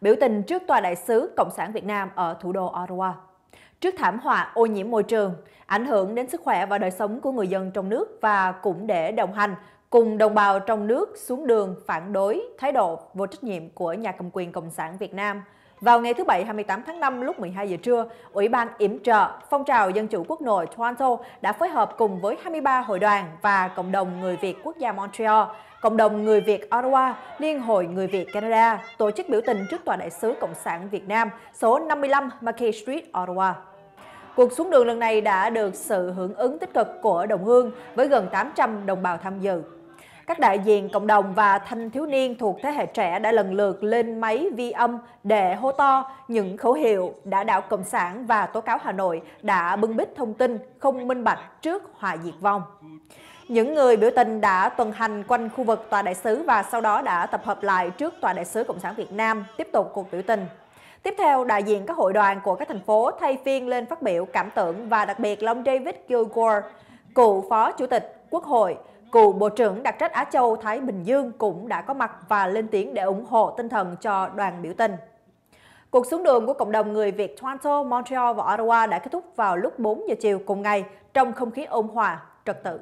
biểu tình trước tòa đại sứ Cộng sản Việt Nam ở thủ đô Ottawa. Trước thảm họa ô nhiễm môi trường, ảnh hưởng đến sức khỏe và đời sống của người dân trong nước và cũng để đồng hành cùng đồng bào trong nước xuống đường phản đối thái độ vô trách nhiệm của nhà cầm quyền Cộng sản Việt Nam – vào ngày thứ Bảy 28 tháng 5 lúc 12 giờ trưa, Ủy ban Yểm trợ Phong trào Dân chủ Quốc nội Toronto đã phối hợp cùng với 23 hội đoàn và cộng đồng người Việt quốc gia Montreal, cộng đồng người Việt Ottawa, Liên hội người Việt Canada tổ chức biểu tình trước Tòa đại sứ Cộng sản Việt Nam số 55 Mackay Street, Ottawa. Cuộc xuống đường lần này đã được sự hưởng ứng tích cực của đồng hương với gần 800 đồng bào tham dự. Các đại diện cộng đồng và thanh thiếu niên thuộc thế hệ trẻ đã lần lượt lên máy vi âm để hô to những khẩu hiệu đã đảo Cộng sản và tố cáo Hà Nội đã bưng bít thông tin không minh bạch trước hòa diệt vong. Những người biểu tình đã tuần hành quanh khu vực tòa đại sứ và sau đó đã tập hợp lại trước tòa đại sứ Cộng sản Việt Nam tiếp tục cuộc biểu tình. Tiếp theo, đại diện các hội đoàn của các thành phố thay phiên lên phát biểu cảm tưởng và đặc biệt là ông David Gilgour, cựu phó chủ tịch Quốc hội, Cựu Bộ trưởng đặc trách Á Châu Thái Bình Dương cũng đã có mặt và lên tiếng để ủng hộ tinh thần cho đoàn biểu tình. Cuộc xuống đường của cộng đồng người Việt Toronto, Montreal và Ottawa đã kết thúc vào lúc 4 giờ chiều cùng ngày trong không khí ôn hòa, trật tự.